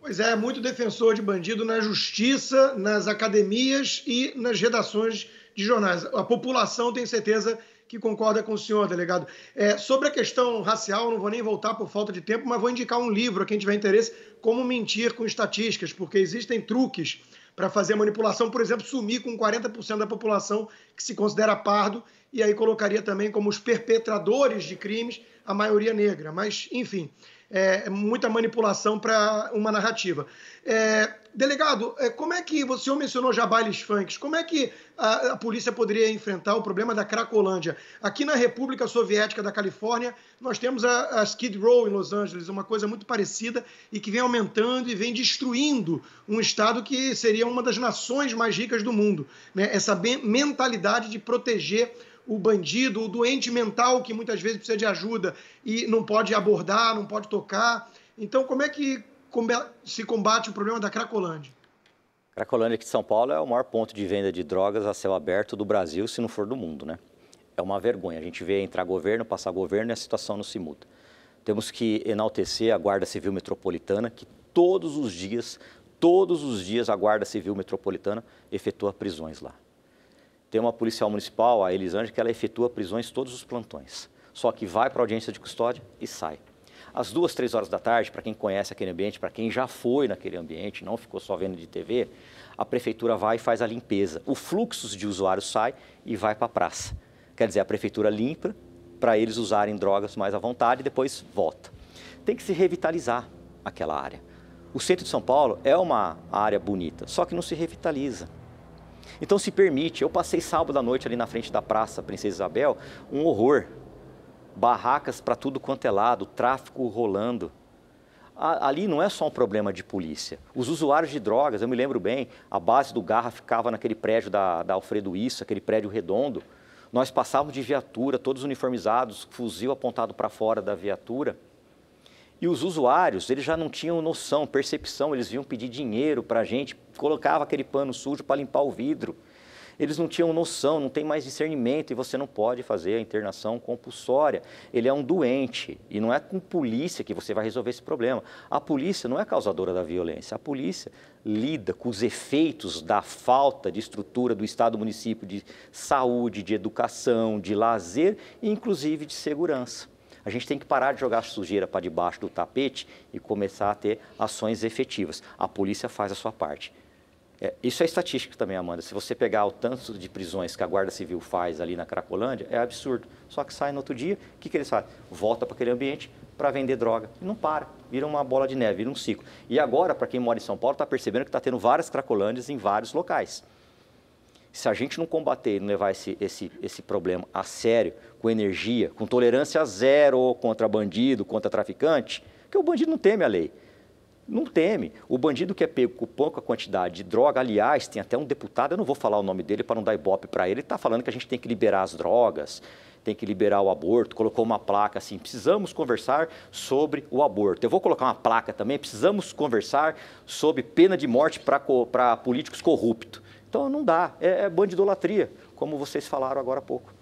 Pois é, muito defensor de bandido na justiça, nas academias e nas redações de jornais. A população tem certeza que concorda com o senhor, delegado. Tá é, sobre a questão racial, não vou nem voltar por falta de tempo, mas vou indicar um livro a quem tiver interesse, Como Mentir com Estatísticas, porque existem truques para fazer manipulação, por exemplo, sumir com 40% da população que se considera pardo, e aí colocaria também como os perpetradores de crimes, a maioria negra, mas enfim, é, é muita manipulação para uma narrativa. É, delegado, é, como é que você mencionou já bailes funk? Como é que a, a, polícia poderia enfrentar o problema da cracolândia? Aqui na República Soviética da Califórnia, nós temos a, a Skid Row em Los Angeles, uma coisa muito parecida e que vem aumentando e vem destruindo um estado que seria uma das nações mais ricas do mundo. Né? Essa mentalidade de proteger o bandido, o doente mental que muitas vezes precisa de ajuda e não pode abordar, não pode tocar. Então, como é que se combate o problema da Cracolândia? Cracolândia aqui de São Paulo é o maior ponto de venda de drogas a céu aberto do Brasil, se não for do mundo, né? É uma vergonha. A gente vê entrar governo, passar governo e a situação não se muda. Temos que enaltecer a Guarda Civil Metropolitana, que todos os dias, todos os dias a Guarda Civil Metropolitana efetua prisões lá. Tem uma policial municipal, a Elisange, que ela efetua prisões todos os plantões. Só que vai para a audiência de custódia e sai. Às duas, três horas da tarde, para quem conhece aquele ambiente, para quem já foi naquele ambiente, não ficou só vendo de TV, a prefeitura vai e faz a limpeza. O fluxo de usuários sai e vai para a praça. Quer dizer, a prefeitura limpa para eles usarem drogas mais à vontade e depois volta. Tem que se revitalizar aquela área. O centro de São Paulo é uma área bonita, só que não se revitaliza. Então se permite. Eu passei sábado à noite ali na frente da praça Princesa Isabel, um horror. Barracas para tudo quanto é lado, tráfico rolando. ali não é só um problema de polícia. Os usuários de drogas, eu me lembro bem, a base do Garra ficava naquele prédio da, da Alfredo Issa, aquele prédio redondo. Nós passávamos de viatura, todos uniformizados, fuzil apontado para fora da viatura. E os usuários, eles já não tinham noção, percepção, eles vinham pedir dinheiro para a gente, colocava aquele pano sujo para limpar o vidro. Eles não tinham noção, não tem mais discernimento e você não pode fazer a internação compulsória. Ele é um doente e não é com polícia que você vai resolver esse problema. A polícia não é causadora da violência, a polícia lida com os efeitos da falta de estrutura do Estado município de saúde, de educação, de lazer e inclusive de segurança. A gente tem que parar de jogar sujeira para debaixo do tapete e começar a ter ações efetivas. A polícia faz a sua parte. É, isso é estatística também, Amanda. Se você pegar o tanto de prisões que a Guarda Civil faz ali na Cracolândia, é absurdo. Só que sai no outro dia, o que, que eles fazem? Volta para aquele ambiente para vender droga. E não para, vira uma bola de neve, vira um ciclo. E agora, para quem mora em São Paulo, está percebendo que está tendo várias Cracolândias em vários locais se a gente não combater e não levar esse, esse, esse problema a sério, com energia, com tolerância zero contra bandido, contra traficante, porque o bandido não teme a lei. Não teme. O bandido que é pego com pouca quantidade de droga, aliás, tem até um deputado, eu não vou falar o nome dele para não dar ibope para ele, ele está falando que a gente tem que liberar as drogas, tem que liberar o aborto, colocou uma placa assim, precisamos conversar sobre o aborto. Eu vou colocar uma placa também, precisamos conversar sobre pena de morte para políticos corruptos. Então não dá, é, é idolatria, como vocês falaram agora há pouco.